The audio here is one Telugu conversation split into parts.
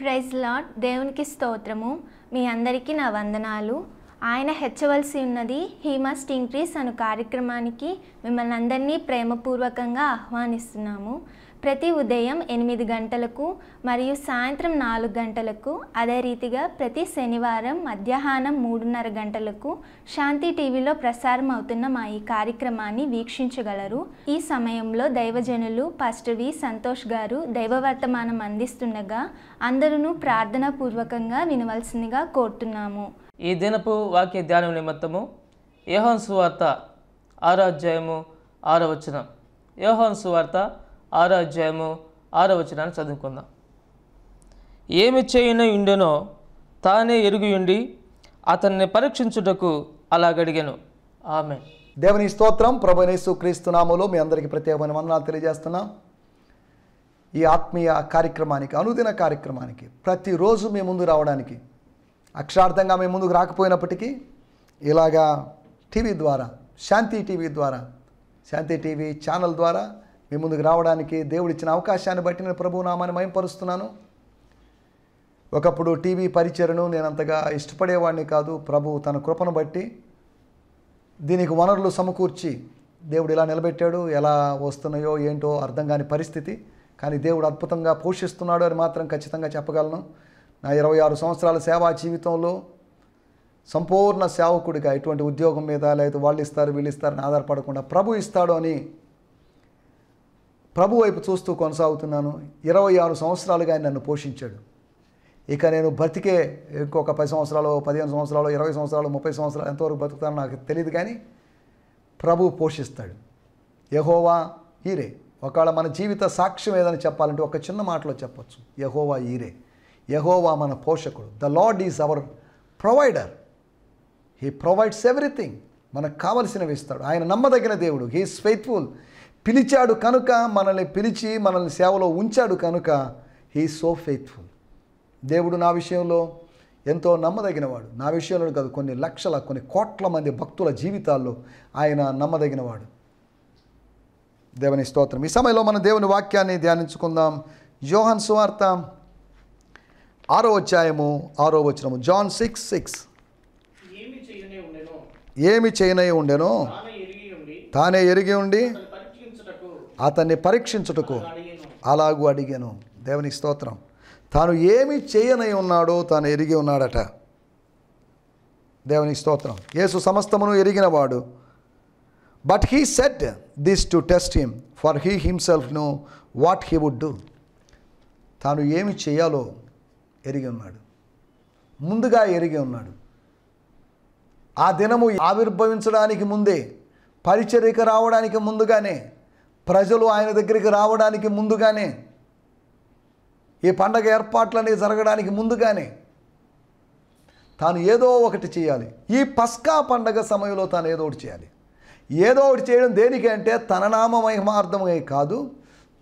ప్రైజ్ లాడ్ దేవునికి స్తోత్రము మీ అందరికీ నా వందనాలు ఆయన హెచ్చవలసి ఉన్నది హీమా మస్ట్ ఇంక్రీస్ అను కార్యక్రమానికి మిమ్మల్ని అందరినీ ప్రేమపూర్వకంగా ఆహ్వానిస్తున్నాము ప్రతి ఉదయం ఎనిమిది గంటలకు మరియు సాయంత్రం నాలుగు గంటలకు అదే రీతిగా ప్రతి శనివారం మధ్యాహ్నం మూడున్నర గంటలకు శాంతి టీవీలో ప్రసారం అవుతున్న మా ఈ కార్యక్రమాన్ని వీక్షించగలరు ఈ సమయంలో దైవజనులు పాస్టర్ వి సంతోష్ గారు దైవవర్తమానం అందిస్తుండగా అందరూ పూర్వకంగా వినవలసిందిగా కోరుతున్నాము ఈ దినపు వాక్య ధ్యానం నిమిత్తము యోహన్ సువార్త ఆరాధ్యాయము ఆరవచనం ఆరో వచనం యోహన్ సువార్త ఆరో అధ్యాయము ఆరో వచనాన్ని చదువుకుందాం ఏమి ఉండెనో తానే ఎరుగుయుండి అతన్ని పరీక్షించుటకు అలాగడిగాను ఆమె దేవుని స్తోత్రం ప్రభునేసు క్రీస్తునామలో మీ అందరికీ ప్రత్యేకమైన వందనాలు తెలియజేస్తున్నాం ఈ ఆత్మీయ కార్యక్రమానికి అనుదిన కార్యక్రమానికి ప్రతిరోజు మీ ముందు రావడానికి అక్షరార్థంగా మీ ముందుకు రాకపోయినప్పటికీ ఇలాగా టీవీ ద్వారా శాంతి టీవీ ద్వారా శాంతి టీవీ ఛానల్ ద్వారా మీ ముందుకు రావడానికి దేవుడిచ్చిన అవకాశాన్ని బట్టి నేను ప్రభు ప్రభునామాన్ని మయంపరుస్తున్నాను ఒకప్పుడు టీవీ పరిచయను నేను అంతగా ఇష్టపడేవాడిని కాదు ప్రభు తన కృపను బట్టి దీనికి వనరులు సమకూర్చి దేవుడు ఇలా నిలబెట్టాడు ఎలా వస్తున్నాయో ఏంటో అర్థం కాని పరిస్థితి కానీ దేవుడు అద్భుతంగా పోషిస్తున్నాడు అని మాత్రం ఖచ్చితంగా చెప్పగలను నా ఇరవై ఆరు సంవత్సరాల సేవా జీవితంలో సంపూర్ణ సేవకుడిగా ఇటువంటి ఉద్యోగం మీద లేదా వాళ్ళు ఇస్తారు వీళ్ళు ఇస్తారని ఆధారపడకుండా ప్రభు ఇస్తాడు అని ప్రభు వైపు చూస్తూ కొనసాగుతున్నాను ఇరవై ఆరు సంవత్సరాలుగా ఆయన నన్ను పోషించాడు ఇక నేను బ్రతికే ఇంకొక పది సంవత్సరాలు పదిహేను సంవత్సరాలు ఇరవై సంవత్సరాలు ముప్పై సంవత్సరాలు ఎంతవరకు బ్రతుకుతానో నాకు తెలియదు కానీ ప్రభు పోషిస్తాడు యహోవా ఈరే ఒకవేళ మన జీవిత సాక్ష్యం ఏదని చెప్పాలంటే ఒక చిన్న మాటలో చెప్పచ్చు యహోవా ఈరే యహోవా మన పోషకుడు the Lord is our provider he provides everything మనకు కావలసినవి ఇస్తాడు ఆయన నమ్మదగిన దేవుడు హీ ఈస్ ఫెయిత్ఫుల్ పిలిచాడు కనుక మనల్ని పిలిచి మనల్ని సేవలో ఉంచాడు కనుక హీ సో ఫెయిత్ఫుల్ దేవుడు నా విషయంలో ఎంతో నమ్మదగినవాడు నా విషయంలో కాదు కొన్ని లక్షల కొన్ని కోట్ల మంది భక్తుల జీవితాల్లో ఆయన నమ్మదగినవాడు దేవుని స్తోత్రం ఈ సమయంలో మనం దేవుని వాక్యాన్ని ధ్యానించుకుందాం జోహన్ సువార్త ఆరో అధ్యాయము ఆరో వచనము జాన్ సిక్స్ సిక్స్ ఏమి చేయనై ఉండెనో తానే ఎరిగి ఉండి అతన్ని పరీక్షించుటకు అలాగూ అడిగాను దేవుని స్తోత్రం తాను ఏమి చేయనై ఉన్నాడో తాను ఎరిగి ఉన్నాడట దేవుని స్తోత్రం యేసు సమస్తమును ఎరిగినవాడు but he set this to test him for he himself know what he would do తాను ఏమి చేయాలో ఎరిగి ఉన్నాడు ముందుగా ఎరిగి ఉన్నాడు ఆ దినము ఆవిర్భవించడానికి ముందే పరిచర్యకు రావడానికి ముందుగానే ప్రజలు ఆయన దగ్గరికి రావడానికి ముందుగానే ఈ పండగ ఏర్పాట్లనే జరగడానికి ముందుగానే తాను ఏదో ఒకటి చేయాలి ఈ పస్కా పండగ సమయంలో తాను ఏదో ఒకటి చేయాలి ఏదో ఒకటి చేయడం దేనికంటే తన నామ మహిమార్థమై కాదు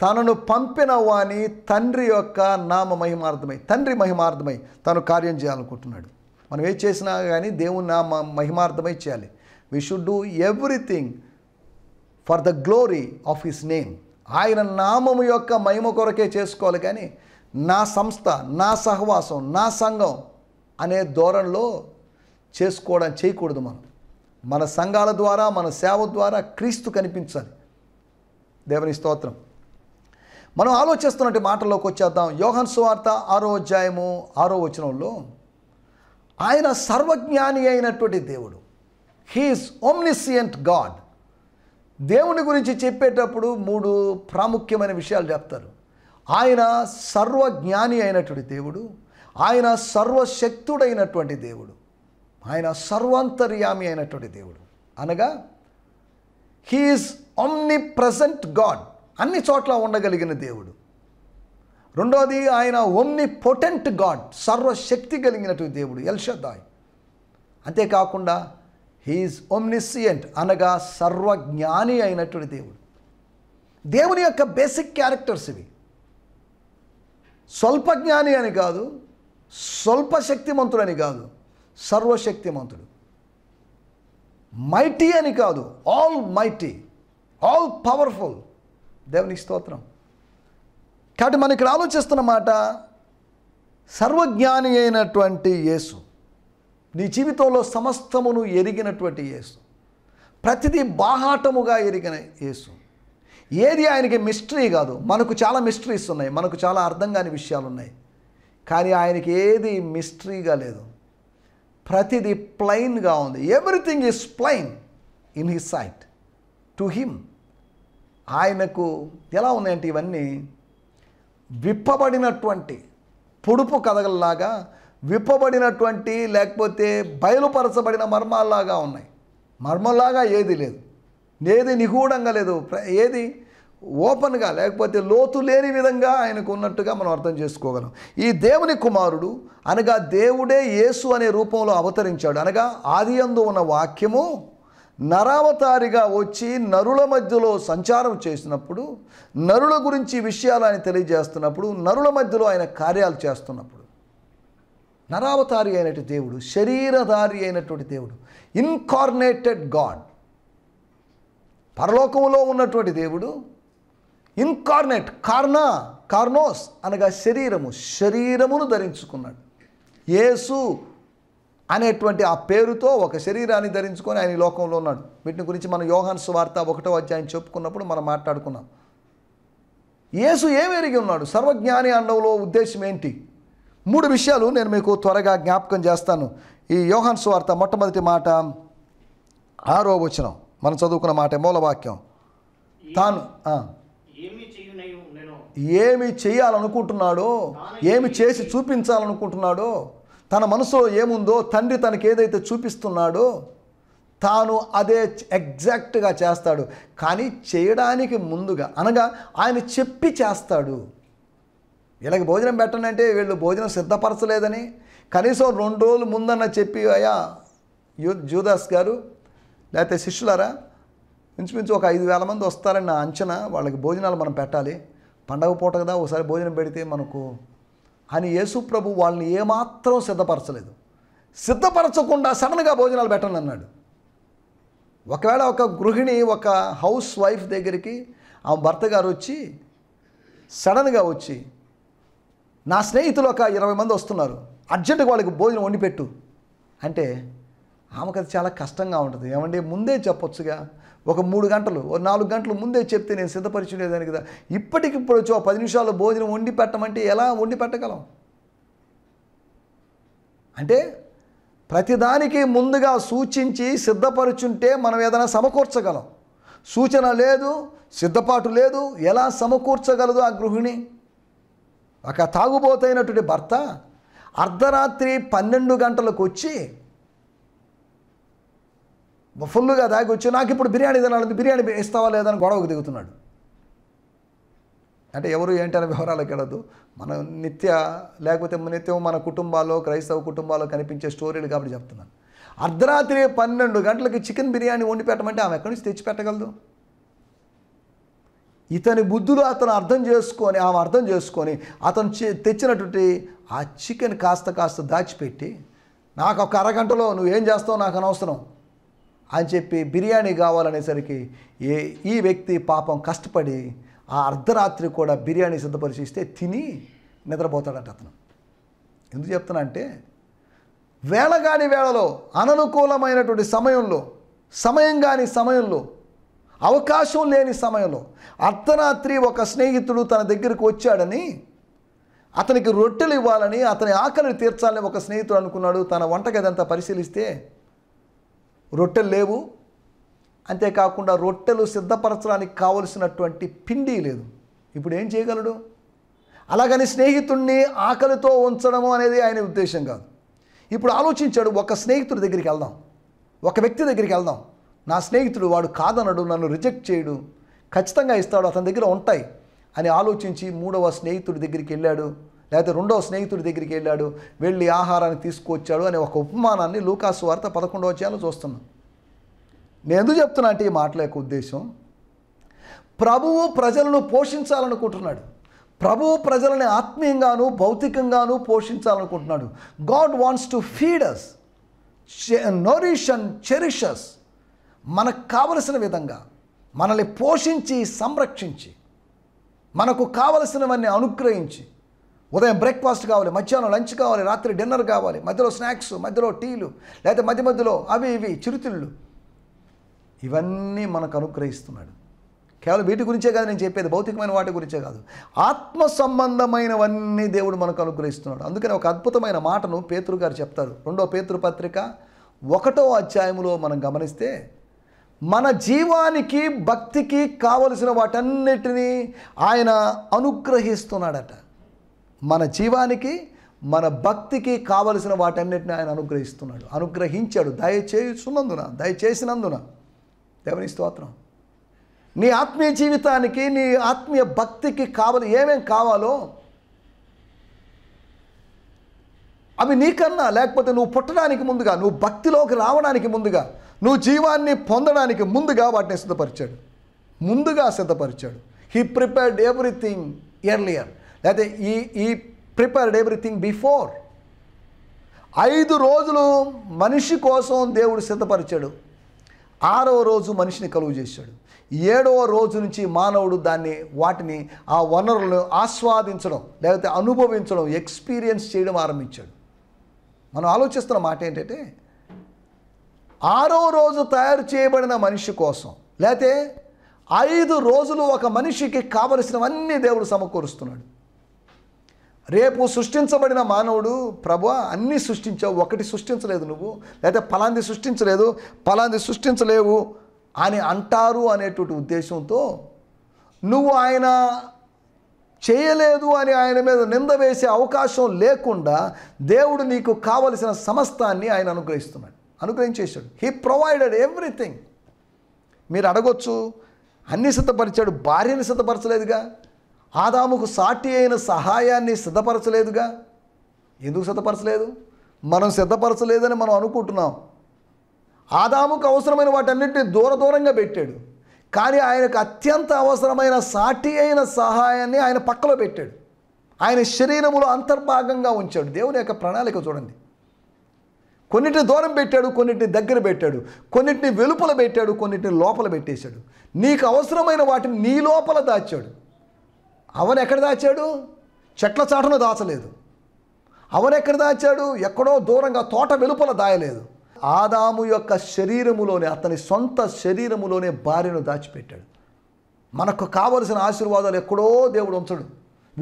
తనను పంపిన వాణి తండ్రి యొక్క నామ మహిమార్థమై తండ్రి మహిమార్థమై తను కార్యం చేయాలనుకుంటున్నాడు మనం ఏం చేసినా కానీ దేవుని నామ మహిమార్థమై చేయాలి we should do everything for the glory of his name ఆయన నామము యొక్క మహిమ కొరకే చేసుకోవాలి కానీ నా సంస్థ నా సహవాసం నా సంఘం అనే ధోరణిలో చేసుకోవడం చేయకూడదు మనం మన సంఘాల ద్వారా మన సేవ ద్వారా క్రీస్తు కనిపించాలి దేవుని స్తోత్రం మనం ఆలోచిస్తున్నట్టు మాటల్లోకి వచ్చేద్దాం యోహన్ సువార్త ఆరో అధ్యాయము ఆరో వచనంలో ఆయన సర్వజ్ఞాని అయినటువంటి దేవుడు హీఈస్ ఓమ్నిసియంట్ గాడ్ దేవుని గురించి చెప్పేటప్పుడు మూడు ప్రాముఖ్యమైన విషయాలు చెప్తారు ఆయన సర్వజ్ఞాని అయినటువంటి దేవుడు ఆయన సర్వశక్తుడైనటువంటి దేవుడు ఆయన సర్వాంతర్యామి అయినటువంటి దేవుడు అనగా హీఈస్ ఒమ్ని ప్రజెంట్ గాడ్ అన్ని చోట్ల ఉండగలిగిన దేవుడు రెండోది ఆయన ఒమ్ని పొటెంట్ గాడ్ సర్వశక్తి కలిగినటువంటి దేవుడు ఎల్షదాయ్ అంతేకాకుండా హీఈస్ ఒమ్నిసియంట్ అనగా సర్వజ్ఞాని అయినటువంటి దేవుడు దేవుని యొక్క బేసిక్ క్యారెక్టర్స్ ఇవి స్వల్ప జ్ఞాని అని కాదు స్వల్ప శక్తిమంతుడు అని కాదు సర్వశక్తిమంతుడు మైటీ అని కాదు ఆల్ మైటీ ఆల్ పవర్ఫుల్ దేవునికి స్తోత్రం కాబట్టి మనం ఇక్కడ ఆలోచిస్తున్న మాట సర్వజ్ఞాని అయినటువంటి యేసు నీ జీవితంలో సమస్తమును ఎరిగినటువంటి యేసు ప్రతిదీ బాహాటముగా ఎరిగిన యేసు ఏది ఆయనకి మిస్టరీ కాదు మనకు చాలా మిస్టరీస్ ఉన్నాయి మనకు చాలా అర్థం కాని విషయాలు ఉన్నాయి కానీ ఆయనకి ఏది మిస్టరీగా లేదు ప్రతిదీ ప్లెయిన్గా ఉంది everything is plain in his sight to him ఆయనకు ఎలా ఉన్నాయంటే ఇవన్నీ విప్పబడినటువంటి పొడుపు కథగల్లాగా విప్పబడినటువంటి లేకపోతే బయలుపరచబడిన మర్మాల్లాగా ఉన్నాయి మర్మంలాగా ఏది లేదు ఏది నిగూఢంగా లేదు ఏది ఓపెన్గా లేకపోతే లోతు లేని విధంగా ఆయనకు ఉన్నట్టుగా మనం అర్థం చేసుకోగలం ఈ దేవుని కుమారుడు అనగా దేవుడే యేసు అనే రూపంలో అవతరించాడు అనగా ఆది అందు ఉన్న వాక్యము నరావతారిగా వచ్చి నరుల మధ్యలో సంచారం చేసినప్పుడు నరుల గురించి విషయాలు ఆయన తెలియజేస్తున్నప్పుడు నరుల మధ్యలో ఆయన కార్యాలు చేస్తున్నప్పుడు నరావతారి అయినటువంటి దేవుడు శరీరధారి అయినటువంటి దేవుడు ఇన్కార్నేటెడ్ గాడ్ పరలోకంలో ఉన్నటువంటి దేవుడు ఇన్కార్నేట్ కార్నా కార్నోస్ అనగా శరీరము శరీరమును ధరించుకున్నాడు యేసు అనేటువంటి ఆ పేరుతో ఒక శరీరాన్ని ధరించుకొని ఆయన లోకంలో ఉన్నాడు వీటిని గురించి మనం యోహాన్ సువార్త ఒకటో అధ్యాయం చెప్పుకున్నప్పుడు మనం మాట్లాడుకున్నాం యేసు ఏమెరిగి ఉన్నాడు సర్వజ్ఞాని అండంలో ఉద్దేశం ఏంటి మూడు విషయాలు నేను మీకు త్వరగా జ్ఞాపకం చేస్తాను ఈ యోహన్ సువార్త మొట్టమొదటి మాట ఆరో వచనం మనం చదువుకున్న మాట మూలవాక్యం తాను ఏమి చేయాలనుకుంటున్నాడో ఏమి చేసి చూపించాలనుకుంటున్నాడో తన మనసులో ఏముందో తండ్రి తనకి ఏదైతే చూపిస్తున్నాడో తాను అదే ఎగ్జాక్ట్గా చేస్తాడు కానీ చేయడానికి ముందుగా అనగా ఆయన చెప్పి చేస్తాడు వీళ్ళకి భోజనం పెట్టండి అంటే వీళ్ళు భోజనం సిద్ధపరచలేదని కనీసం రెండు రోజులు ముందన్న చెప్పి అయ్యా యూ జూదాస్ గారు లేకపోతే శిష్యులారా ఇంచుమించు ఒక ఐదు వేల మంది వస్తారని నా అంచనా వాళ్ళకి భోజనాలు మనం పెట్టాలి పండగ పూట కదా ఒకసారి భోజనం పెడితే మనకు అని ప్రభు వాళ్ళని ఏమాత్రం సిద్ధపరచలేదు సిద్ధపరచకుండా సడన్గా భోజనాలు పెట్టండి అన్నాడు ఒకవేళ ఒక గృహిణి ఒక హౌస్ వైఫ్ దగ్గరికి ఆ భర్త గారు వచ్చి సడన్గా వచ్చి నా స్నేహితులు ఒక ఇరవై మంది వస్తున్నారు అర్జెంటుగా వాళ్ళకి భోజనం వండిపెట్టు అంటే ఆమెకు అది చాలా కష్టంగా ఉంటుంది ఏమంటే ముందే చెప్పొచ్చుగా ఒక మూడు గంటలు ఓ నాలుగు గంటలు ముందే చెప్తే నేను సిద్ధపరిచుండేదాన్ని కదా ఇప్పటికిప్పుడు వచ్చి పది నిమిషాల్లో భోజనం వండి పెట్టమంటే ఎలా వండి పెట్టగలం అంటే ప్రతిదానికి ముందుగా సూచించి సిద్ధపరుచుంటే మనం ఏదైనా సమకూర్చగలం సూచన లేదు సిద్ధపాటు లేదు ఎలా సమకూర్చగలదు ఆ గృహిణి ఒక తాగుబోతైనటువంటి భర్త అర్ధరాత్రి పన్నెండు గంటలకు వచ్చి ఫుల్గా దాగి వచ్చి నాకు ఇప్పుడు బిర్యానీ తినాలని బిర్యానీ ఇస్తావా లేదని గొడవకు దిగుతున్నాడు అంటే ఎవరు ఏంటనే వివరాలకు వెళ్ళదు మన నిత్య లేకపోతే నిత్యం మన కుటుంబాల్లో క్రైస్తవ కుటుంబాల్లో కనిపించే స్టోరీలు కాబట్టి చెప్తున్నాను అర్ధరాత్రి పన్నెండు గంటలకి చికెన్ బిర్యానీ వండి పెట్టమంటే ఆమె ఎక్కడి నుంచి తెచ్చి పెట్టగలదు ఇతని బుద్ధులు అతను అర్థం చేసుకొని ఆమె అర్థం చేసుకొని అతను తెచ్చినటువంటి ఆ చికెన్ కాస్త కాస్త దాచిపెట్టి నాకు ఒక అరగంటలో నువ్వు ఏం చేస్తావు నాకు అనవసరం అని చెప్పి బిర్యానీ కావాలనేసరికి ఏ ఈ వ్యక్తి పాపం కష్టపడి ఆ అర్ధరాత్రి కూడా బిర్యానీ సిద్ధపరిచి ఇస్తే తిని నిద్రపోతాడట అతను ఎందుకు చెప్తున్నా అంటే వేళగాని వేళలో అననుకూలమైనటువంటి సమయంలో సమయం కాని సమయంలో అవకాశం లేని సమయంలో అర్ధరాత్రి ఒక స్నేహితుడు తన దగ్గరకు వచ్చాడని అతనికి రొట్టెలు ఇవ్వాలని అతని ఆకలిని తీర్చాలని ఒక స్నేహితుడు అనుకున్నాడు తన వంటగది అంతా పరిశీలిస్తే రొట్టెలు లేవు అంతేకాకుండా రొట్టెలు సిద్ధపరచడానికి కావలసినటువంటి పిండి లేదు ఇప్పుడు ఏం చేయగలడు అలాగని స్నేహితుడిని ఆకలితో ఉంచడము అనేది ఆయన ఉద్దేశం కాదు ఇప్పుడు ఆలోచించాడు ఒక స్నేహితుడి దగ్గరికి వెళ్దాం ఒక వ్యక్తి దగ్గరికి వెళ్దాం నా స్నేహితుడు వాడు కాదనడు నన్ను రిజెక్ట్ చేయడు ఖచ్చితంగా ఇస్తాడు అతని దగ్గర ఉంటాయి అని ఆలోచించి మూడవ స్నేహితుడి దగ్గరికి వెళ్ళాడు లేకపోతే రెండవ స్నేహితుడి దగ్గరికి వెళ్ళాడు వెళ్ళి ఆహారాన్ని తీసుకువచ్చాడు అనే ఒక ఉపమానాన్ని లూకాసు వార్త పదకొండవ చేయాలో చూస్తున్నాను నేను ఎందుకు చెప్తున్నా అంటే ఈ మాటల యొక్క ఉద్దేశం ప్రభువు ప్రజలను పోషించాలనుకుంటున్నాడు ప్రభువు ప్రజలని ఆత్మీయంగాను భౌతికంగాను పోషించాలనుకుంటున్నాడు God wants to feed us nourish and మనకు కావలసిన విధంగా మనల్ని పోషించి సంరక్షించి మనకు కావలసినవన్నీ అనుగ్రహించి ఉదయం బ్రేక్ఫాస్ట్ కావాలి మధ్యాహ్నం లంచ్ కావాలి రాత్రి డిన్నర్ కావాలి మధ్యలో స్నాక్స్ మధ్యలో టీలు లేకపోతే మధ్య మధ్యలో అవి ఇవి చిరుతిళ్ళు ఇవన్నీ మనకు అనుగ్రహిస్తున్నాడు కేవలం వీటి గురించే కాదు నేను చెప్పేది భౌతికమైన వాటి గురించే కాదు ఆత్మ సంబంధమైనవన్నీ దేవుడు మనకు అనుగ్రహిస్తున్నాడు అందుకని ఒక అద్భుతమైన మాటను పేతురు గారు చెప్తారు రెండో పేతృపత్రిక పత్రిక ఒకటో అధ్యాయంలో మనం గమనిస్తే మన జీవానికి భక్తికి కావలసిన వాటన్నిటినీ ఆయన అనుగ్రహిస్తున్నాడట మన జీవానికి మన భక్తికి కావలసిన వాటన్నిటిని ఆయన అనుగ్రహిస్తున్నాడు అనుగ్రహించాడు దయచేసినందున దయచేసినందున దేవని స్తోత్రం నీ ఆత్మీయ జీవితానికి నీ ఆత్మీయ భక్తికి కావాలి ఏమేం కావాలో అవి నీకన్నా లేకపోతే నువ్వు పుట్టడానికి ముందుగా నువ్వు భక్తిలోకి రావడానికి ముందుగా నువ్వు జీవాన్ని పొందడానికి ముందుగా వాటిని సిద్ధపరిచాడు ముందుగా సిద్ధపరిచాడు హీ ప్రిపేర్డ్ ఎవ్రీథింగ్ ఎర్లియర్ లేకపోతే ఈ ఈ ప్రిపేర్డ్ ఎవ్రీథింగ్ బిఫోర్ ఐదు రోజులు మనిషి కోసం దేవుడు సిద్ధపరిచాడు ఆరవ రోజు మనిషిని కలుగు చేశాడు ఏడవ రోజు నుంచి మానవుడు దాన్ని వాటిని ఆ వనరులను ఆస్వాదించడం లేకపోతే అనుభవించడం ఎక్స్పీరియన్స్ చేయడం ఆరంభించాడు మనం ఆలోచిస్తున్న మాట ఏంటంటే ఆరో రోజు తయారు చేయబడిన మనిషి కోసం లేతే ఐదు రోజులు ఒక మనిషికి కావలసినవన్నీ దేవుడు సమకూరుస్తున్నాడు రేపు సృష్టించబడిన మానవుడు ప్రభు అన్నీ సృష్టించావు ఒకటి సృష్టించలేదు నువ్వు లేదా ఫలాంది సృష్టించలేదు ఫలాంది సృష్టించలేవు అని అంటారు అనేటువంటి ఉద్దేశంతో నువ్వు ఆయన చేయలేదు అని ఆయన మీద నింద వేసే అవకాశం లేకుండా దేవుడు నీకు కావలసిన సమస్తాన్ని ఆయన అనుగ్రహిస్తున్నాడు అనుగ్రహించేశాడు హీ ప్రొవైడెడ్ ఎవ్రీథింగ్ మీరు అడగొచ్చు అన్ని సిద్ధపరిచాడు భార్యని సిద్ధపరచలేదుగా ఆదాముకు సాటి అయిన సహాయాన్ని సిద్ధపరచలేదుగా ఎందుకు సిద్ధపరచలేదు మనం సిద్ధపరచలేదని మనం అనుకుంటున్నాం ఆదాముకు అవసరమైన వాటన్నింటినీ దూర దూరంగా పెట్టాడు కానీ ఆయనకు అత్యంత అవసరమైన సాటి అయిన సహాయాన్ని ఆయన పక్కలో పెట్టాడు ఆయన శరీరములో అంతర్భాగంగా ఉంచాడు దేవుని యొక్క ప్రణాళిక చూడండి కొన్నిటిని దూరం పెట్టాడు కొన్నిటిని దగ్గర పెట్టాడు కొన్నిటిని వెలుపల పెట్టాడు కొన్నిటిని లోపల పెట్టేశాడు నీకు అవసరమైన వాటిని నీ లోపల దాచాడు అవను ఎక్కడ దాచాడు చెట్ల చాటను దాచలేదు అవనెక్కడ ఎక్కడ దాచాడు ఎక్కడో దూరంగా తోట వెలుపల దాయలేదు ఆదాము యొక్క శరీరములోనే అతని సొంత శరీరములోనే భార్యను దాచిపెట్టాడు మనకు కావలసిన ఆశీర్వాదాలు ఎక్కడో దేవుడు ఉంచడు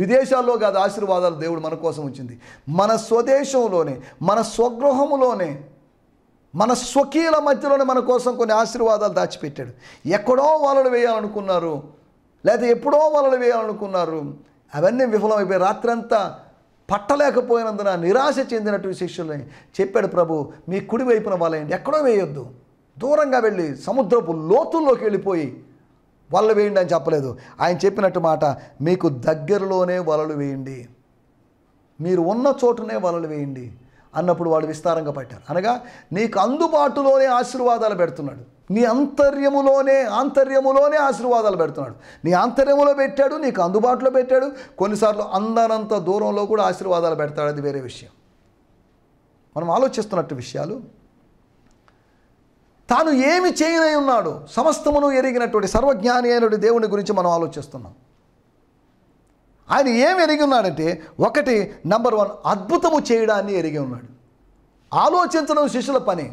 విదేశాల్లో కాదు ఆశీర్వాదాలు దేవుడు మన కోసం ఉంచింది మన స్వదేశంలోనే మన స్వగృహంలోనే మన స్వకీయుల మధ్యలోనే మన కోసం కొన్ని ఆశీర్వాదాలు దాచిపెట్టాడు ఎక్కడో వలలు వేయాలనుకున్నారు లేదా ఎప్పుడో వలలు వేయాలనుకున్నారు అవన్నీ విఫలమైపోయి రాత్రంతా పట్టలేకపోయినందున నిరాశ చెందినటువంటి శిష్యులని చెప్పాడు ప్రభు మీ కుడివైపున వైపున వలయండి ఎక్కడో వేయొద్దు దూరంగా వెళ్ళి సముద్రపు లోతుల్లోకి వెళ్ళిపోయి వలలు వేయండి అని చెప్పలేదు ఆయన చెప్పినట్టు మాట మీకు దగ్గరలోనే వలలు వేయండి మీరు ఉన్న చోటునే వలలు వేయండి అన్నప్పుడు వాడు విస్తారంగా పట్టారు అనగా నీకు అందుబాటులోనే ఆశీర్వాదాలు పెడుతున్నాడు నీ అంతర్యములోనే ఆంతర్యములోనే ఆశీర్వాదాలు పెడుతున్నాడు నీ ఆంతర్యములో పెట్టాడు నీకు అందుబాటులో పెట్టాడు కొన్నిసార్లు అందనంత దూరంలో కూడా ఆశీర్వాదాలు పెడతాడు అది వేరే విషయం మనం ఆలోచిస్తున్నట్టు విషయాలు తాను ఏమి చేయనై ఉన్నాడు సమస్తమును ఎరిగినటువంటి సర్వజ్ఞాని అయినటువంటి దేవుని గురించి మనం ఆలోచిస్తున్నాం ఆయన ఏమి ఎరిగి ఉన్నాడంటే ఒకటి నంబర్ వన్ అద్భుతము చేయడాన్ని ఎరిగి ఉన్నాడు ఆలోచించడం శిష్యుల పని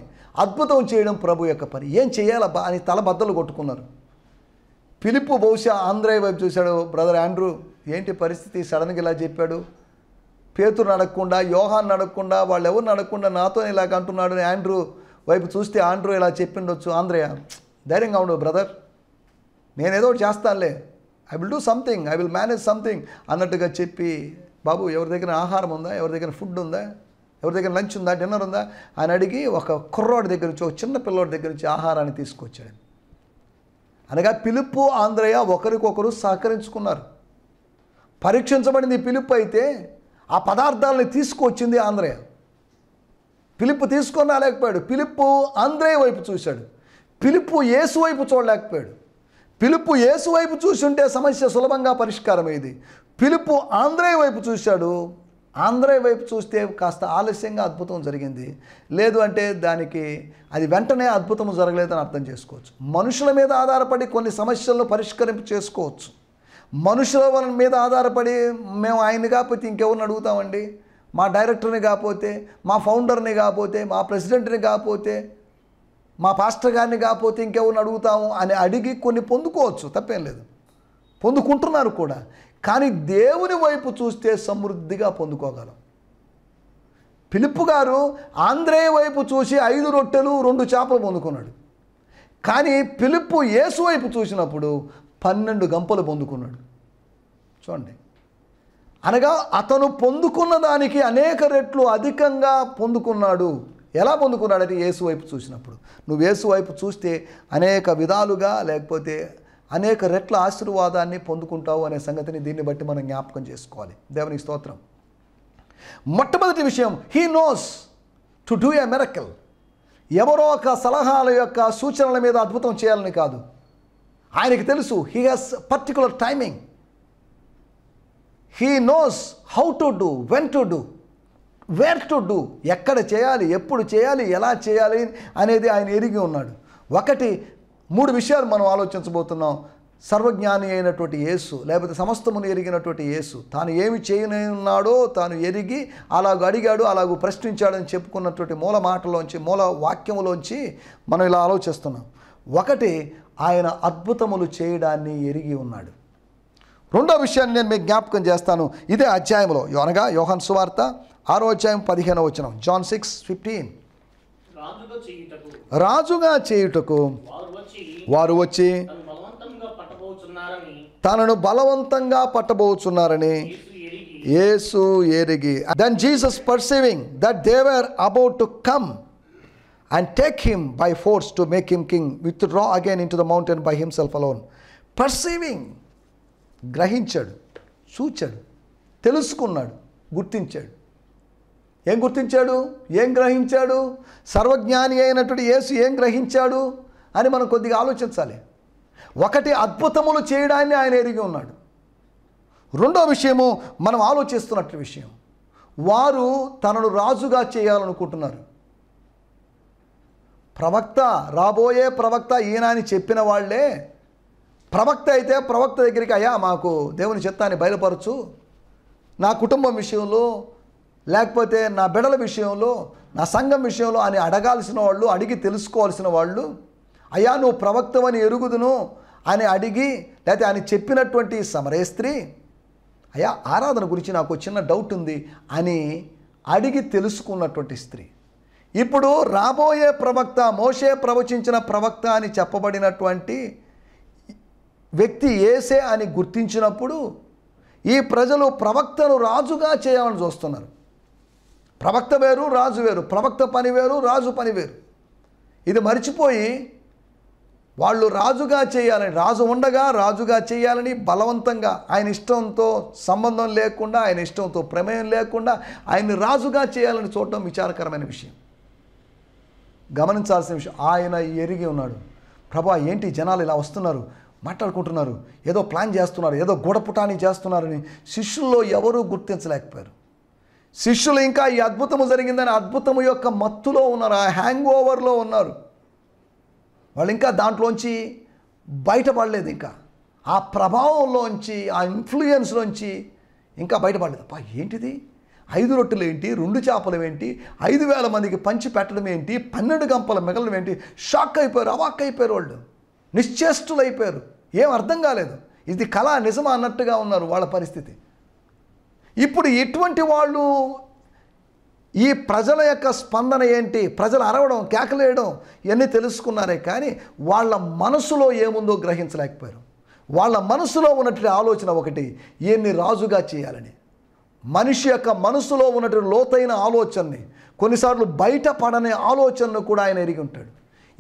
అద్భుతం చేయడం ప్రభు యొక్క పని ఏం చేయాలబ్బా అని తలబద్దలు కొట్టుకున్నారు పిలుపు బహుశా ఆంధ్ర వైపు చూశాడు బ్రదర్ ఆండ్రూ ఏంటి పరిస్థితి సడన్గా ఇలా చెప్పాడు పేతురు నడకుండా యోహాన్ నడకుండా వాళ్ళు ఎవరు నడకుండా నాతో ఇలాగ అంటున్నాడు ఆండ్రూ వైపు చూస్తే ఆండ్రో ఇలా చెప్పిండొచ్చు ఆంధ్రయ ధైర్యంగా ఉండవు బ్రదర్ నేనేదో చేస్తానులే I will do something I will manage something అన్నట్టుగా చెప్పి బాబు ఎవరి దగ్గర ఆహారం ఉందా ఎవరి దగ్గర ఫుడ్ ఉందా ఎవరి దగ్గర లంచ్ ఉందా డిన్నర్ ఉందా అని అడిగి ఒక కుర్రోడి దగ్గర నుంచి ఒక చిన్న పిల్లోడి దగ్గర నుంచి ఆహారాన్ని తీసుకొచ్చాడు అనగా పిలుపు ఆంధ్రయ ఒకరికొకరు సహకరించుకున్నారు పరీక్షించబడింది పిలుపు అయితే ఆ పదార్థాలని తీసుకొచ్చింది ఆంధ్రయ పిలుపు తీసుకొని రాలేకపోయాడు పిలుపు అంద్రే వైపు చూశాడు పిలుపు ఏసు వైపు చూడలేకపోయాడు పిలుపు ఏసు వైపు చూసుంటే సమస్య సులభంగా పరిష్కారం అయింది పిలుపు ఆంధ్రే వైపు చూశాడు ఆంధ్రే వైపు చూస్తే కాస్త ఆలస్యంగా అద్భుతం జరిగింది లేదు అంటే దానికి అది వెంటనే అద్భుతం జరగలేదని అర్థం చేసుకోవచ్చు మనుషుల మీద ఆధారపడి కొన్ని సమస్యలను పరిష్కరింపు చేసుకోవచ్చు మనుషుల మీద ఆధారపడి మేము ఆయన కాకపోతే ఇంకెవరిని అడుగుతామండి మా డైరెక్టర్ని కాకపోతే మా ఫౌండర్ని కాకపోతే మా ప్రెసిడెంట్ని కాకపోతే మా పాస్టర్ గారిని కాకపోతే ఇంకెవరిని అడుగుతాము అని అడిగి కొన్ని పొందుకోవచ్చు తప్పేం లేదు పొందుకుంటున్నారు కూడా కానీ దేవుని వైపు చూస్తే సమృద్ధిగా పొందుకోగలం పిలుపు గారు ఆంధ్రేయ వైపు చూసి ఐదు రొట్టెలు రెండు చేపలు పొందుకున్నాడు కానీ పిలుపు యేసు వైపు చూసినప్పుడు పన్నెండు గంపలు పొందుకున్నాడు చూడండి అనగా అతను పొందుకున్న దానికి అనేక రెట్లు అధికంగా పొందుకున్నాడు ఎలా పొందుకున్నాడంటే యేసు వైపు చూసినప్పుడు నువ్వు యేసు వైపు చూస్తే అనేక విధాలుగా లేకపోతే అనేక రెట్ల ఆశీర్వాదాన్ని పొందుకుంటావు అనే సంగతిని దీన్ని బట్టి మనం జ్ఞాపకం చేసుకోవాలి దేవుని స్తోత్రం మొట్టమొదటి విషయం he knows to do a miracle ఎవరో ఒక సలహాల యొక్క సూచనల మీద అద్భుతం చేయాలని కాదు ఆయనకి తెలుసు he has particular timing he knows how to do when to do where to do ఎక్కడ చేయాలి ఎప్పుడు చేయాలి ఎలా చేయాలి అనేది ఆయన ఎరిగి ఉన్నాడు ఒకటి మూడు విషయాలు మనం ఆలోచించబోతున్నాం సర్వజ్ఞాని అయినటువంటి యేసు లేకపోతే సమస్తమును ఎరిగినటువంటి యేసు తాను ఏమి చేయనున్నాడో తాను ఎరిగి అలాగ అడిగాడు అలాగూ ప్రశ్నించాడని చెప్పుకున్నటువంటి మూల మాటలోంచి మూల వాక్యంలోంచి మనం ఇలా ఆలోచిస్తున్నాం ఒకటి ఆయన అద్భుతములు చేయడాన్ని ఎరిగి ఉన్నాడు రెండో విషయాన్ని నేను మీకు జ్ఞాపకం చేస్తాను ఇదే అధ్యాయంలో అనగా యోహన్ సువార్త ఆరో అధ్యాయం పదిహేనో వచ్చిన జాన్ సిక్స్ ఫిఫ్టీన్ రాజుగా చేయుటకు వారు వచ్చి తనను బలవంతంగా పట్టబోచున్నారని యేసు ఎరిగి then Jesus perceiving that they were about to come and take him by force to make him king withdraw again into the mountain by self alone perceiving గ్రహించాడు చూచాడు తెలుసుకున్నాడు గుర్తించాడు ఏం గుర్తించాడు ఏం గ్రహించాడు సర్వజ్ఞాని అయినటువంటి యేసు ఏం గ్రహించాడు అని మనం కొద్దిగా ఆలోచించాలి ఒకటి అద్భుతములు చేయడాన్ని ఆయన ఎరిగి ఉన్నాడు రెండో విషయము మనం ఆలోచిస్తున్నట్టు విషయం వారు తనను రాజుగా చేయాలనుకుంటున్నారు ప్రవక్త రాబోయే ప్రవక్త ఈయన అని చెప్పిన వాళ్లే ప్రవక్త అయితే ప్రవక్త దగ్గరికి అయ్యా మాకు దేవుని చిత్తాన్ని బయలుపరచు నా కుటుంబం విషయంలో లేకపోతే నా బిడల విషయంలో నా సంఘం విషయంలో అని అడగాల్సిన వాళ్ళు అడిగి తెలుసుకోవాల్సిన వాళ్ళు అయ్యా నువ్వు ప్రవక్తవని ఎరుగుదును అని అడిగి లేకపోతే ఆయన చెప్పినటువంటి సమరే స్త్రీ అయ్యా ఆరాధన గురించి నాకు చిన్న డౌట్ ఉంది అని అడిగి తెలుసుకున్నటువంటి స్త్రీ ఇప్పుడు రాబోయే ప్రవక్త మోషే ప్రవచించిన ప్రవక్త అని చెప్పబడినటువంటి వ్యక్తి ఏసే అని గుర్తించినప్పుడు ఈ ప్రజలు ప్రవక్తను రాజుగా చేయాలని చూస్తున్నారు ప్రవక్త వేరు రాజు వేరు ప్రవక్త పని వేరు రాజు పని వేరు ఇది మర్చిపోయి వాళ్ళు రాజుగా చేయాలని రాజు ఉండగా రాజుగా చేయాలని బలవంతంగా ఆయన ఇష్టంతో సంబంధం లేకుండా ఆయన ఇష్టంతో ప్రమేయం లేకుండా ఆయన్ని రాజుగా చేయాలని చూడటం విచారకరమైన విషయం గమనించాల్సిన విషయం ఆయన ఎరిగి ఉన్నాడు ప్రభా ఏంటి జనాలు ఇలా వస్తున్నారు మాట్లాడుకుంటున్నారు ఏదో ప్లాన్ చేస్తున్నారు ఏదో గూడపుటాన్ని చేస్తున్నారని శిష్యుల్లో ఎవరూ గుర్తించలేకపోయారు శిష్యులు ఇంకా ఈ అద్భుతము జరిగిందని అద్భుతము యొక్క మత్తులో ఉన్నారు ఆ హ్యాంగ్ ఓవర్లో ఉన్నారు వాళ్ళు ఇంకా దాంట్లోంచి బయటపడలేదు ఇంకా ఆ ప్రభావంలోంచి ఆ ఇన్ఫ్లుయెన్స్లోంచి ఇంకా బయటపడలేదు అప్ప ఏంటిది ఐదు రొట్టెలు ఏంటి రెండు చేపలు ఏంటి ఐదు వేల మందికి పంచి పెట్టడం ఏంటి పన్నెండు గంపల మిగలడం ఏంటి షాక్ అయిపోయారు అవాక్ అయిపోయారు వాళ్ళు నిశ్చేష్టులైపోయారు ఏం అర్థం కాలేదు ఇది కళ నిజమా అన్నట్టుగా ఉన్నారు వాళ్ళ పరిస్థితి ఇప్పుడు ఇటువంటి వాళ్ళు ఈ ప్రజల యొక్క స్పందన ఏంటి ప్రజలు అరవడం కేకలేయడం ఇవన్నీ తెలుసుకున్నారే కానీ వాళ్ళ మనసులో ఏముందో గ్రహించలేకపోయారు వాళ్ళ మనసులో ఉన్నటువంటి ఆలోచన ఒకటి ఈయన్ని రాజుగా చేయాలని మనిషి యొక్క మనసులో ఉన్నటువంటి లోతైన ఆలోచనని కొన్నిసార్లు బయట పడనే ఆలోచనను కూడా ఆయన ఎరిగి ఉంటాడు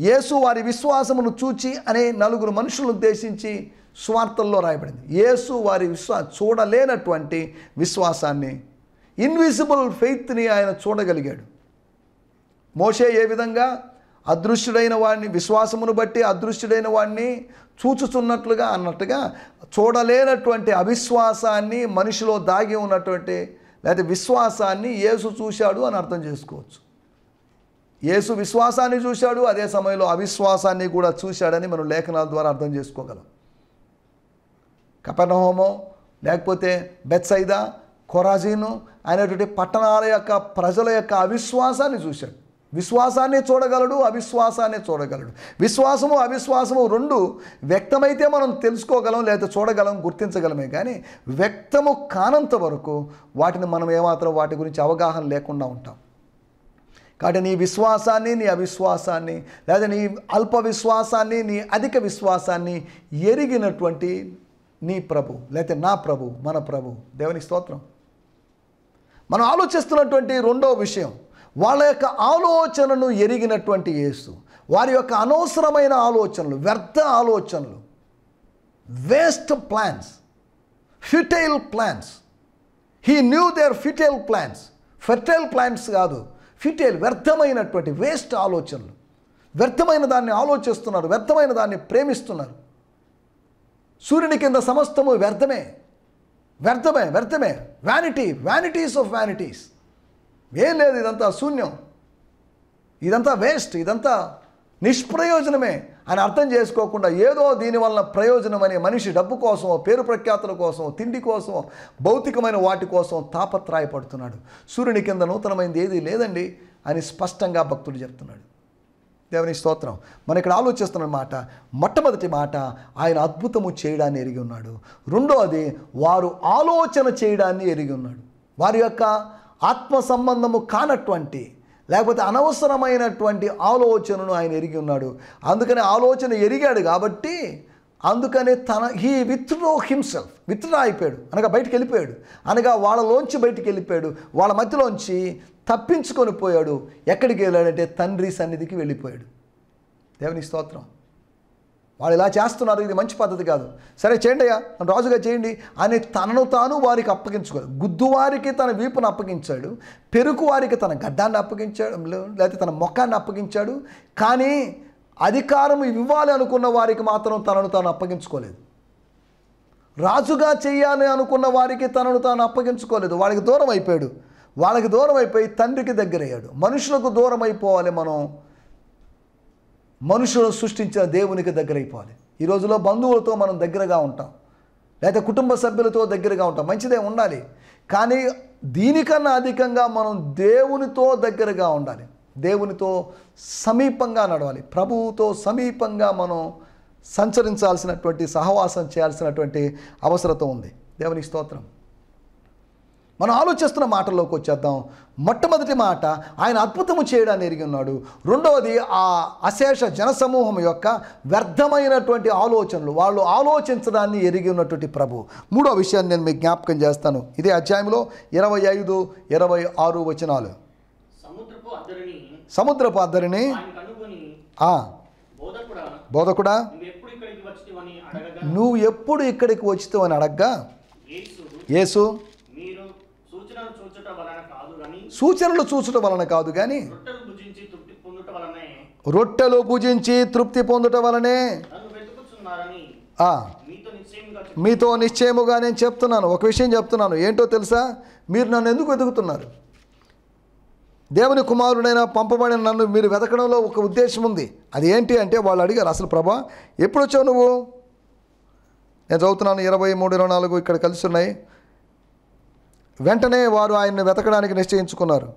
యేసు వారి విశ్వాసమును చూచి అనే నలుగురు మనుషులను ఉద్దేశించి స్వార్థల్లో రాయబడింది యేసు వారి విశ్వా చూడలేనటువంటి విశ్వాసాన్ని ఇన్విజిబుల్ ఫెయిత్ని ఆయన చూడగలిగాడు మోషే ఏ విధంగా అదృశ్యుడైన వాడిని విశ్వాసమును బట్టి అదృశ్యుడైన వాడిని చూచుచున్నట్లుగా అన్నట్టుగా చూడలేనటువంటి అవిశ్వాసాన్ని మనిషిలో దాగి ఉన్నటువంటి లేదా విశ్వాసాన్ని యేసు చూశాడు అని అర్థం చేసుకోవచ్చు యేసు విశ్వాసాన్ని చూశాడు అదే సమయంలో అవిశ్వాసాన్ని కూడా చూశాడని మనం లేఖనాల ద్వారా అర్థం చేసుకోగలం కపర్ణహోమం లేకపోతే బెత్సైదా కొరాజీను అనేటువంటి పట్టణాల యొక్క ప్రజల యొక్క అవిశ్వాసాన్ని చూశాడు విశ్వాసాన్ని చూడగలడు అవిశ్వాసాన్ని చూడగలడు విశ్వాసము అవిశ్వాసము రెండు వ్యక్తమైతే మనం తెలుసుకోగలం లేదా చూడగలం గుర్తించగలమే కానీ వ్యక్తము కానంత వరకు వాటిని మనం ఏమాత్రం వాటి గురించి అవగాహన లేకుండా ఉంటాం కాబట్టి నీ విశ్వాసాన్ని నీ అవిశ్వాసాన్ని లేదా నీ అల్ప విశ్వాసాన్ని నీ అధిక విశ్వాసాన్ని ఎరిగినటువంటి నీ ప్రభు లేకపోతే నా ప్రభు మన ప్రభు దేవుని స్తోత్రం మనం ఆలోచిస్తున్నటువంటి రెండో విషయం వాళ్ళ యొక్క ఆలోచనను ఎరిగినటువంటి యేసు వారి యొక్క అనవసరమైన ఆలోచనలు వ్యర్థ ఆలోచనలు waste plans futile plans he knew their futile plans fertile plans కాదు ఫిటేల్ వ్యర్థమైనటువంటి వేస్ట్ ఆలోచనలు వ్యర్థమైన దాన్ని ఆలోచిస్తున్నారు వ్యర్థమైన దాన్ని ప్రేమిస్తున్నారు సూర్యుని కింద సమస్తము వ్యర్థమే వ్యర్థమే వ్యర్థమే వ్యానిటీ వ్యానిటీస్ ఆఫ్ వ్యానిటీస్ ఏం లేదు ఇదంతా శూన్యం ఇదంతా వేస్ట్ ఇదంతా నిష్ప్రయోజనమే అని అర్థం చేసుకోకుండా ఏదో దీనివల్ల ప్రయోజనం అనే మనిషి డబ్బు కోసం పేరు ప్రఖ్యాతుల కోసం తిండి కోసం భౌతికమైన వాటి కోసం తాపత్రాయపడుతున్నాడు సూర్యుని కింద నూతనమైనది ఏది లేదండి అని స్పష్టంగా భక్తుడు చెప్తున్నాడు దేవుని స్తోత్రం మన ఇక్కడ ఆలోచిస్తున్న మాట మొట్టమొదటి మాట ఆయన అద్భుతము చేయడాన్ని ఎరిగి ఉన్నాడు రెండోది వారు ఆలోచన చేయడాన్ని ఎరిగి ఉన్నాడు వారి యొక్క ఆత్మ సంబంధము కానటువంటి లేకపోతే అనవసరమైనటువంటి ఆలోచనను ఆయన ఎరిగి ఉన్నాడు అందుకని ఆలోచన ఎరిగాడు కాబట్టి అందుకనే తన హీ విత్డ్రో హిమ్సెల్ఫ్ విత్డ్రా అయిపోయాడు అనగా బయటికి వెళ్ళిపోయాడు అనగా వాళ్ళలోంచి బయటికి వెళ్ళిపోయాడు వాళ్ళ మధ్యలోంచి తప్పించుకొని పోయాడు ఎక్కడికి వెళ్ళాడంటే తండ్రి సన్నిధికి వెళ్ళిపోయాడు దేవుని స్తోత్రం వాళ్ళు ఇలా చేస్తున్నారు ఇది మంచి పద్ధతి కాదు సరే చేయండి అయ్యా రాజుగా చేయండి అని తనను తాను వారికి అప్పగించుకోవాలి గుద్దువారికి తన వీపును అప్పగించాడు పెరుకు వారికి తన గడ్డాన్ని అప్పగించాడు లేకపోతే తన మొక్కాన్ని అప్పగించాడు కానీ అధికారం ఇవ్వాలి అనుకున్న వారికి మాత్రం తనను తాను అప్పగించుకోలేదు రాజుగా చేయాలి అనుకున్న వారికి తనను తాను అప్పగించుకోలేదు వాళ్ళకి దూరం అయిపోయాడు వాళ్ళకి దూరం అయిపోయి తండ్రికి దగ్గరయ్యాడు మనుషులకు దూరం అయిపోవాలి మనం మనుషులు సృష్టించిన దేవునికి దగ్గరైపోవాలి ఈ రోజులో బంధువులతో మనం దగ్గరగా ఉంటాం లేదా కుటుంబ సభ్యులతో దగ్గరగా ఉంటాం మంచిదే ఉండాలి కానీ దీనికన్నా అధికంగా మనం దేవునితో దగ్గరగా ఉండాలి దేవునితో సమీపంగా నడవాలి ప్రభువుతో సమీపంగా మనం సంచరించాల్సినటువంటి సహవాసం చేయాల్సినటువంటి అవసరత ఉంది దేవునికి స్తోత్రం మనం ఆలోచిస్తున్న మాటల్లోకి వచ్చేద్దాం మొట్టమొదటి మాట ఆయన అద్భుతము చేయడాన్ని ఎరిగి ఉన్నాడు రెండవది ఆ అశేష జనసమూహం యొక్క వ్యర్థమైనటువంటి ఆలోచనలు వాళ్ళు ఆలోచించడాన్ని ఎరిగి ఉన్నటువంటి ప్రభు మూడో విషయాన్ని నేను మీకు జ్ఞాపకం చేస్తాను ఇదే అధ్యాయంలో ఇరవై ఐదు ఇరవై ఆరు వచనాలు సముద్రపు అద్దరిని బోధకుడా నువ్వు ఎప్పుడు ఇక్కడికి వచ్చితావు అని అడగ్గా యేసు సూచనలు చూసడం వలన కాదు కానీ రొట్టెలు పూజించి తృప్తి పొందుట వలనే మీతో నిశ్చయముగా నేను చెప్తున్నాను ఒక విషయం చెప్తున్నాను ఏంటో తెలుసా మీరు నన్ను ఎందుకు వెతుకుతున్నారు దేవుని కుమారుడైన పంపబడిన నన్ను మీరు వెతకడంలో ఒక ఉద్దేశం ఉంది అది ఏంటి అంటే వాళ్ళు అడిగారు అసలు ప్రభా ఎప్పుడు వచ్చావు నువ్వు నేను చదువుతున్నాను ఇరవై మూడు ఇరవై నాలుగు ఇక్కడ కలిసి ఉన్నాయి వెంటనే వారు ఆయన్ను వెతకడానికి నిశ్చయించుకున్నారు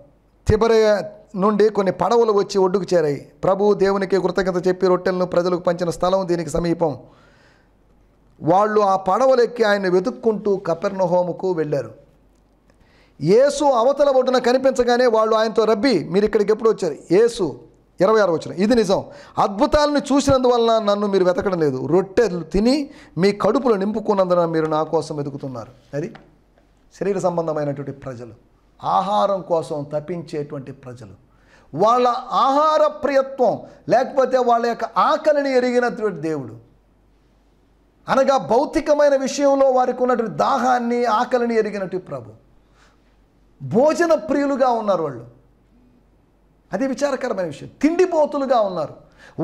తిబరయ నుండి కొన్ని పడవలు వచ్చి ఒడ్డుకు చేరాయి ప్రభు దేవునికి కృతజ్ఞత చెప్పి రొట్టెలను ప్రజలకు పంచిన స్థలం దీనికి సమీపం వాళ్ళు ఆ పడవలెక్కి ఆయన వెతుక్కుంటూ కపెర్నహోముకు వెళ్ళారు యేసు అవతల ఒడ్డున కనిపించగానే వాళ్ళు ఆయనతో రబ్బి మీరు ఇక్కడికి ఎప్పుడు వచ్చారు యేసు ఇరవై ఆరు వచ్చిన ఇది నిజం అద్భుతాలను చూసినందువలన నన్ను మీరు వెతకడం లేదు రొట్టెలు తిని మీ కడుపులో నింపుకున్నందున మీరు నా కోసం వెతుకుతున్నారు అది శరీర సంబంధమైనటువంటి ప్రజలు ఆహారం కోసం తప్పించేటువంటి ప్రజలు వాళ్ళ ఆహార ప్రియత్వం లేకపోతే వాళ్ళ యొక్క ఆకలిని ఎరిగినటువంటి దేవుడు అనగా భౌతికమైన విషయంలో వారికి ఉన్నటువంటి దాహాన్ని ఆకలిని ఎరిగినటువంటి ప్రభు భోజన ప్రియులుగా ఉన్నారు వాళ్ళు అది విచారకరమైన విషయం తిండిపోతులుగా ఉన్నారు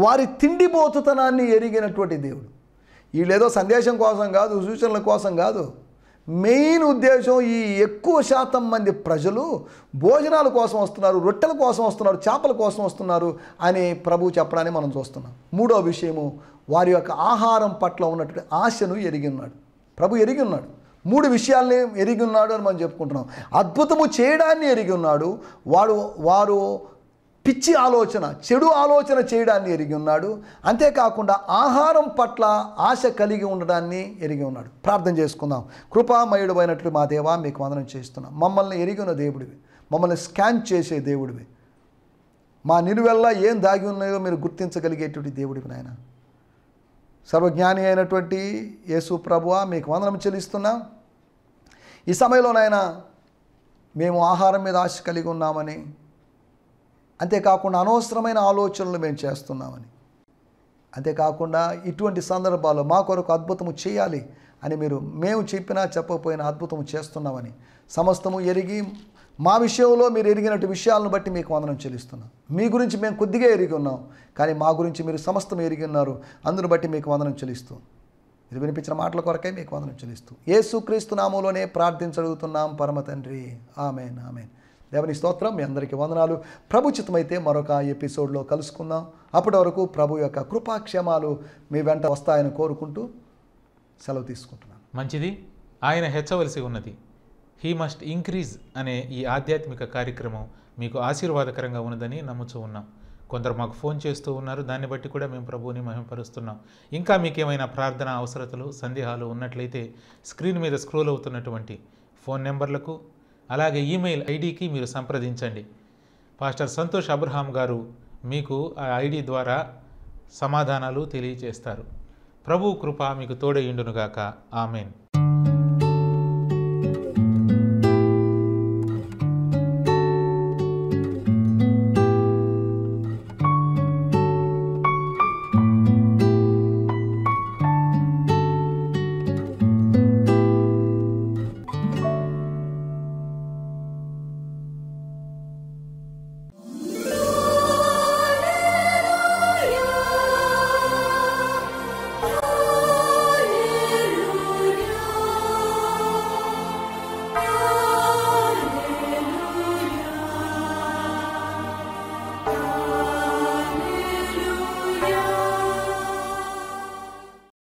వారి తిండిపోతుతనాన్ని ఎరిగినటువంటి దేవుడు వీళ్ళేదో సందేశం కోసం కాదు సూచనల కోసం కాదు మెయిన్ ఉద్దేశం ఈ ఎక్కువ శాతం మంది ప్రజలు భోజనాల కోసం వస్తున్నారు రొట్టెల కోసం వస్తున్నారు చేపల కోసం వస్తున్నారు అని ప్రభు చెప్పడాన్ని మనం చూస్తున్నాం మూడో విషయము వారి యొక్క ఆహారం పట్ల ఉన్నటువంటి ఆశను ఎరిగి ఉన్నాడు ప్రభు ఎరిగి ఉన్నాడు మూడు విషయాల్ని ఎరిగి ఉన్నాడు అని మనం చెప్పుకుంటున్నాం అద్భుతము చేయడాన్ని ఎరిగి ఉన్నాడు వాడు వారు పిచ్చి ఆలోచన చెడు ఆలోచన చేయడాన్ని ఎరిగి ఉన్నాడు అంతేకాకుండా ఆహారం పట్ల ఆశ కలిగి ఉండడాన్ని ఎరిగి ఉన్నాడు ప్రార్థన చేసుకుందాం కృపామయుడు అయినట్లు మా దేవా మీకు వందనం చేస్తున్నాం మమ్మల్ని ఎరిగిన దేవుడివి మమ్మల్ని స్కాన్ చేసే దేవుడివి మా నిలువెల్లా ఏం దాగి ఉన్నాయో మీరు గుర్తించగలిగేటువంటి దేవుడివి నాయన సర్వజ్ఞాని అయినటువంటి యేసు ప్రభువ మీకు వందనం చెల్లిస్తున్నాం ఈ సమయంలోనైనా మేము ఆహారం మీద ఆశ కలిగి ఉన్నామని అంతేకాకుండా అనవసరమైన ఆలోచనలు మేము చేస్తున్నామని అంతేకాకుండా ఇటువంటి సందర్భాల్లో మా కొరకు అద్భుతము చేయాలి అని మీరు మేము చెప్పినా చెప్పకపోయినా అద్భుతము చేస్తున్నామని సమస్తము ఎరిగి మా విషయంలో మీరు ఎరిగినట్టు విషయాలను బట్టి మీకు వందనం చెల్లిస్తున్నాం మీ గురించి మేము కొద్దిగా ఎరిగి ఉన్నాం కానీ మా గురించి మీరు సమస్తం ఎరిగి ఉన్నారు అందును బట్టి మీకు వందనం చెల్లిస్తూ మీరు వినిపించిన మాటల కొరకే మీకు వందనం చెల్లిస్తూ ఏసుక్రీస్తు నామంలోనే ప్రార్థించగలుగుతున్నాం పరమ తండ్రి ఆమెన్ ఆమెన్ దేవుని స్తోత్రం మీ అందరికీ వందనాలు ప్రభుచితమైతే మరొక ఎపిసోడ్లో కలుసుకుందాం అప్పటి వరకు ప్రభు యొక్క కృపాక్షేమాలు మీ వెంట వస్తాయని కోరుకుంటూ సెలవు తీసుకుంటున్నాను మంచిది ఆయన హెచ్చవలసి ఉన్నది హీ మస్ట్ ఇంక్రీజ్ అనే ఈ ఆధ్యాత్మిక కార్యక్రమం మీకు ఆశీర్వాదకరంగా ఉన్నదని నమ్ముతూ ఉన్నాం కొందరు మాకు ఫోన్ చేస్తూ ఉన్నారు దాన్ని బట్టి కూడా మేము ప్రభువుని మహిమపరుస్తున్నాం ఇంకా మీకేమైనా ప్రార్థన అవసరతలు సందేహాలు ఉన్నట్లయితే స్క్రీన్ మీద స్క్రోల్ అవుతున్నటువంటి ఫోన్ నెంబర్లకు అలాగే ఈమెయిల్ ఐడికి మీరు సంప్రదించండి పాస్టర్ సంతోష్ అబ్రహాం గారు మీకు ఆ ఐడి ద్వారా సమాధానాలు తెలియజేస్తారు ప్రభు కృప మీకు తోడయుండునుగాక ఆమెన్